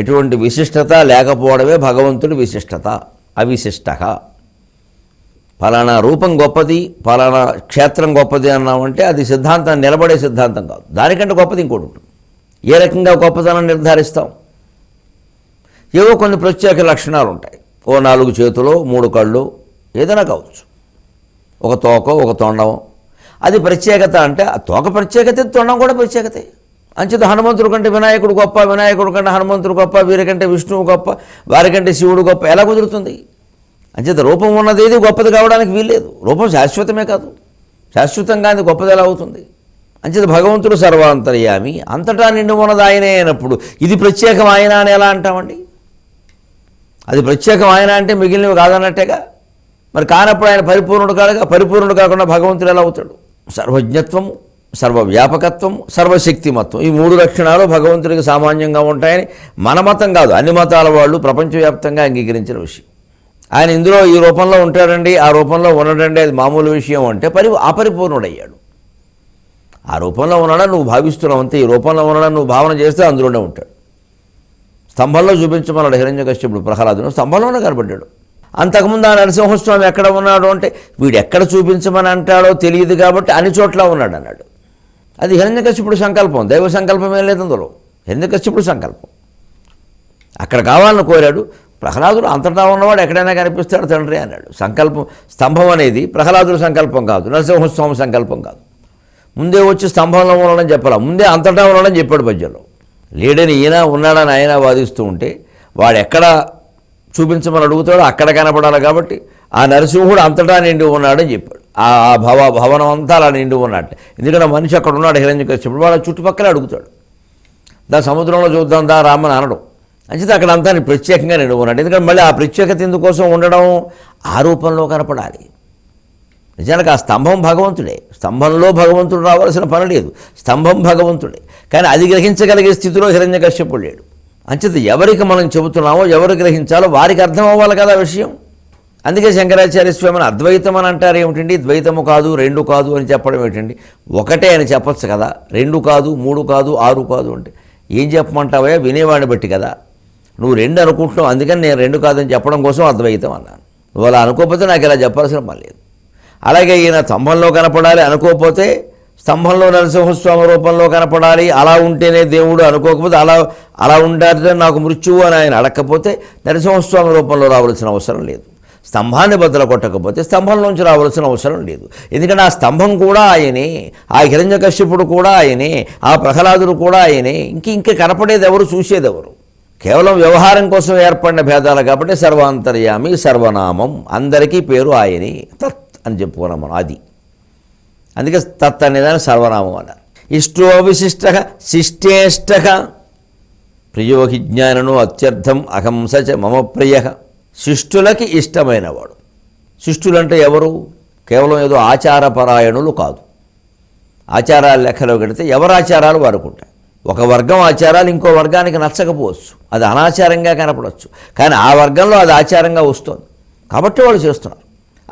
ఎటువంటి విశిష్టత లేకపోవడమే భగవంతుడి విశిష్టత అవిశిష్ట ఫలానా రూపం గొప్పది ఫలానా క్షేత్రం గొప్పది అన్నామంటే అది సిద్ధాంతం నిలబడే సిద్ధాంతం కాదు దానికంటే గొప్పది ఇంకోటి ఉంటుంది ఏ రకంగా గొప్పతనం నిర్ధారిస్తాం ఏవో కొన్ని ప్రత్యేక లక్షణాలు ఉంటాయి ఓ నాలుగు చేతులు మూడు కళ్ళు ఏదైనా కావచ్చు ఒక తోక ఒక తొండం అది ప్రత్యేకత అంటే ఆ తోక ప్రత్యేకత తొండం కూడా ప్రత్యేకతే అంచేత హనుమంతుడు కంటే వినాయకుడు గొప్ప వినాయకుడు కంటే హనుమంతుడు గొప్ప వీరికంటే విష్ణువు గొప్ప వారికంటే శివుడు గొప్ప ఎలా కుదురుతుంది అంచేత రూపం ఉన్నదేది గొప్పది కావడానికి వీల్లేదు రూపం శాశ్వతమే కాదు శాశ్వతంగా అది గొప్పది ఎలా అవుతుంది అంచేత భగవంతుడు సర్వాంతర్యామి అంతటా నిండు ఉన్నది ఆయనే అయినప్పుడు ఇది ప్రత్యేకం ఆయన అని ఎలా అంటామండి అది ప్రత్యేకం ఆయన అంటే మిగిలినవి కాదన్నట్టేగా మరి కానప్పుడు ఆయన పరిపూర్ణుడు కాదుగా పరిపూర్ణుడు కాకుండా భగవంతుడు ఎలా అవుతాడు సర్వజ్ఞత్వము సర్వవ్యాపకత్వం సర్వశక్తిమత్వం ఈ మూడు లక్షణాలు భగవంతుడికి సామాన్యంగా ఉంటాయని మన మతం కాదు అన్ని మతాల వాళ్ళు ప్రపంచవ్యాప్తంగా అంగీకరించిన విషయం ఆయన ఇందులో ఈ రూపంలో ఉంటాడండి ఆ రూపంలో ఉండడండి అది మామూలు విషయం అంటే పరి అపరిపూర్ణుడయ్యాడు ఆ రూపంలో ఉన్నాడని నువ్వు భావిస్తున్నావు అంతే ఈ రూపంలో ఉన్నాడని నువ్వు భావన చేస్తే అందులోనే ఉంటాడు స్తంభంలో చూపించమన్నాడు హిరణ్య కష్టపుడు ప్రహ్లాదును స్తంభంలోనే కనబడ్డాడు అంతకుముందు ఆ నరసింహస్వామి ఎక్కడ ఉన్నాడు అంటే వీడు ఎక్కడ చూపించమని అంటాడో తెలియదు కాబట్టి అన్ని చోట్ల ఉన్నాడు అన్నాడు అది హిరణ్యకశ్యపుడు సంకల్పం దైవ సంకల్పం ఏం లేదు అందులో హిరణ్యకశ్యపుడు సంకల్పం అక్కడ కావాలని కోరాడు ప్రహ్లాదుడు అంతటా ఉన్నవాడు ఎక్కడైనా కనిపిస్తాడు తండ్రి అన్నాడు సంకల్పం స్తంభం అనేది ప్రహ్లాదుడు సంకల్పం కాదు నరసింహస్వామి సంకల్పం కాదు ముందే వచ్చి స్తంభంలో ఉండడం చెప్పాల ముందే అంతటా ఉండడం చెప్పాడు పద్యంలో లేడని ఈయన ఉన్నాడని ఆయన వాదిస్తూ ఉంటే వాడు ఎక్కడ చూపించమని అడుగుతాడో అక్కడ కనపడాలి కాబట్టి ఆ నరసింహుడు అంతటా నిండి ఉన్నాడని చెప్పాడు ఆ భవ భవనం అంతా అలా నిండి ఉన్నట్టు ఎందుకంటే మనిషి అక్కడ ఉన్నాడు హిరణ్యకశ్యపుడు వాడు చుట్టుపక్కల అడుగుతాడు దా సముద్రంలో చూద్దాం దా రామని అనడం అంచేత అక్కడ అంతా ప్రత్యేకంగా నిండి ఉన్నాడు ఎందుకంటే మళ్ళీ ఆ ప్రత్యేకత ఇందుకోసం ఉండడం ఆ రూపంలో కనపడాలి నిజానికి ఆ స్తంభం భగవంతుడే స్తంభంలో భగవంతుడు రావాల్సిన పని లేదు స్తంభం భగవంతుడే కానీ అది గ్రహించగలిగే స్థితిలో కశ్యపుడు లేడు అంచేత ఎవరికి మనం చెబుతున్నామో ఎవరు గ్రహించాలో వారికి అర్థం అవ్వాలి కదా విషయం అందుకే శంకరాచార్య స్వామిని అద్వైతం అని అంటారు ఏమిటండి ద్వైతము కాదు రెండు కాదు అని చెప్పడం ఏమిటండి ఒకటే అని చెప్పచ్చు కదా రెండు కాదు మూడు కాదు ఆరు కాదు అంటే ఏం చెప్పమంటావా వినేవాడిని బట్టి కదా నువ్వు రెండు అనుకుంటున్నావు అందుకని నేను రెండు కాదని చెప్పడం కోసం అద్వైతం అన్నాను నువ్వు అలా అనుకోకపోతే నాకు ఇలా చెప్పాల్సిన పని లేదు అలాగే ఈయన స్తంభంలో కనపడాలి అనుకోకపోతే స్తంభంలో నరసింహస్వామి రూపంలో కనపడాలి అలా ఉంటేనే దేవుడు అనుకోకపోతే అలా అలా ఉండాలి నాకు మృత్యువు అని ఆయన అడగకపోతే నరసింహస్వామి రూపంలో రావాల్సిన అవసరం లేదు స్తంభాన్ని బద్దల కొట్టకపోతే నుంచి రావాల్సిన అవసరం లేదు ఎందుకంటే ఆ స్తంభం కూడా ఆయనే ఆ హిరంజకశ్యపుడు కూడా ఆయనే ఆ ప్రహ్లాదుడు కూడా ఆయనే ఇంక ఇంక కనపడేది ఎవరు చూసేదెవరు కేవలం వ్యవహారం కోసం ఏర్పడిన భేదాలు కాబట్టి సర్వాంతర్యామి సర్వనామం అందరికీ పేరు ఆయనే తత్ అని చెప్పుకున్నాం మనం అది అందుకే తత్ అనేదాన్ని సర్వనామం అన్నారు ఇష్టో విశిష్ట శిష్టేష్ట ప్రియో జ్ఞానను అత్యర్థం అహంసచ మమ ప్రియ శిష్టులకి ఇష్టమైనవాడు శిష్టులంటే ఎవరు కేవలం ఏదో ఆచారపరాయణులు కాదు ఆచారాల లెక్కలో కడితే ఎవరు ఆచారాలు వాడుకుంటాయి ఒక వర్గం ఆచారాలు ఇంకో వర్గానికి నచ్చకపోవచ్చు అది అనాచారంగా కనపడవచ్చు కానీ ఆ వర్గంలో అది ఆచారంగా వస్తుంది కాబట్టి వాళ్ళు చేస్తున్నారు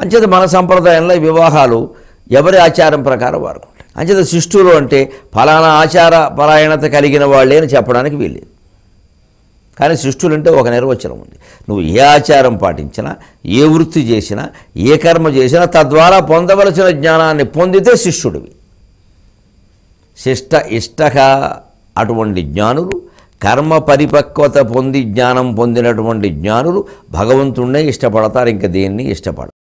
అంచేత మన సంప్రదాయంలో వివాహాలు ఎవరి ఆచారం ప్రకారం వారుకుంటాయి అంచేత శిష్టులు అంటే ఫలానా ఆచార పరాయణత కలిగిన వాళ్ళే అని చెప్పడానికి వీల్లేదు కానీ అంటే ఒక నిర్వచనం ఉంది నువ్వు ఏ ఆచారం పాటించినా ఏ వృత్తి చేసినా ఏ కర్మ చేసినా తద్వారా పొందవలసిన జ్ఞానాన్ని పొందితే శిష్యుడివి శిష్ట ఇష్టక అటువంటి జ్ఞానులు కర్మ పరిపక్వత పొంది జ్ఞానం పొందినటువంటి జ్ఞానులు భగవంతుణ్ణే ఇష్టపడతారు ఇంక దేన్ని ఇష్టపడతారు